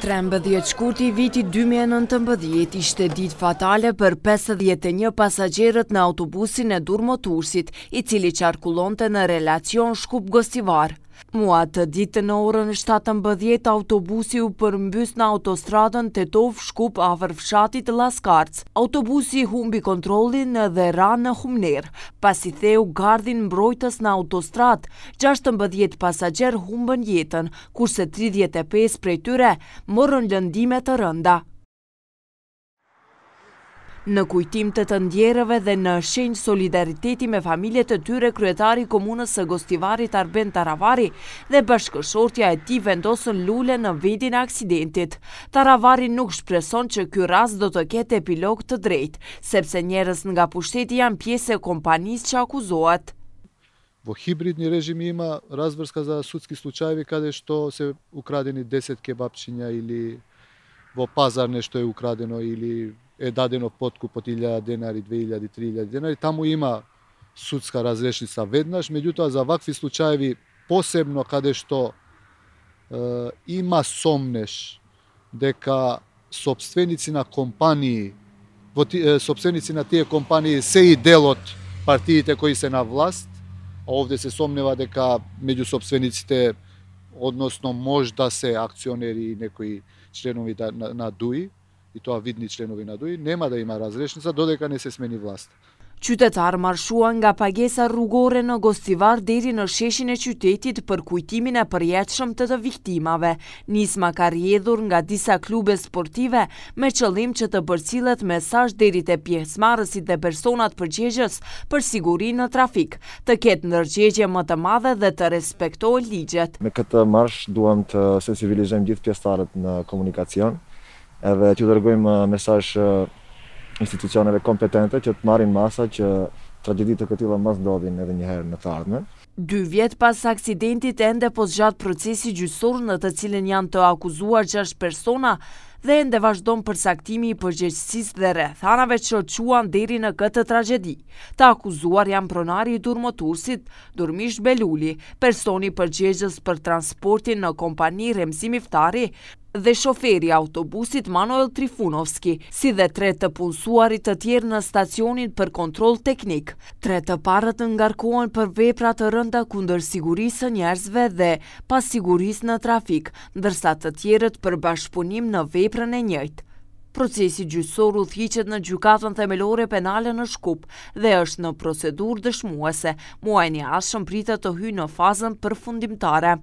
13 shkurti viti 2019 ishte dit fatale për 51 pasajerët në autobusin e dur motursit, i cili qarkullonte në relacion shkup gostivar. Mua të ditë në orën 7.10 autobusi u përmbys në autostradën të tovë shkup a fshatit Laskarts. Autobusi humbi kontrolin dhe ra në humner, pasi theu gardin mbrojtës në autostrad, 16 pasager humbën jetën, kurse 35 prej tyre morën lëndimet të rënda. Në kujtim të të ndjerëve dhe në shenjë solidariteti me familjet të tyre kryetari komunës së Gostivarit Arben Taravari dhe bashkëshortja e ti vendosën lule në e aksidentit. Taravari nuk shpreson që kjo ras do të kete epilog të drejt, sepse njerës nga pushteti janë pjese kompanis që akuzohet. Vo hibrid një rejim ima razvërska za sudski slučajvi kade shto se ukradeni 10 kebapçinja ili vo pazar nešto je ukradeno ili... е дадено подкуп од 1000 денари, 2000, 3000 денари, таму има судска разрешница веднаш, меѓутоа за вакви случаеви посебно каде што е, има сомнеш дека собственици на компании во ти, е, собственици на тие компании се и делот партиите кои се на власт, а овде се сомнева дека меѓу собствениците односно можда се акционери и некои членови на, да, на, на ДУИ, i toa vidni qlenovi në dujë, nema da ima razreshnica, do dhe ka nëse smeni vlast. Qytetar marshua nga pagesa rrugore në Gostivar deri në sheshin e qytetit për kujtimin e përjetëshëm të të viktimave. Nisma ka rjedhur nga disa klube sportive me qëllim që të përcillet mesaj deri të pjesmarësit dhe personat përgjegjës për sigurin në trafik, të ketë nërgjegje më të madhe dhe të respektoj ligjet. Me këtë marsh duham të sensibilizem gjithë në komunikacion, edhe t'ju dërgojmë uh, mesazh uh, institucioneve kompetente që të marrin masa që trageditë të këtilla mos ndodhin edhe një herë në të ardhmen. Dy vjet pas aksidentit ende po zgjat procesi gjyqësor në të cilin janë të akuzuar 6 persona dhe ende vazhdon përcaktimi i përgjegjësisë dhe rrethanave që çuan deri në këtë tragedi. Të akuzuar janë pronari i durmotursit, Durmish Beluli, personi përgjegjës për transportin në kompani Remzi Miftari, dhe shoferi autobusit Manuel Trifunovski, si dhe tre të punsuarit të tjerë në stacionin për kontrol teknik. Tre të parët në ngarkohen për vepra të rënda kundër sigurisë njerëzve dhe pas sigurisë në trafik, ndërsa të tjerët për bashkëpunim në veprën e njëjtë. Procesi gjysor u thiqet në gjukatën themelore penale në Shkup dhe është në procedur dëshmuese, muajnë i ashën pritë të hy në fazën përfundimtare.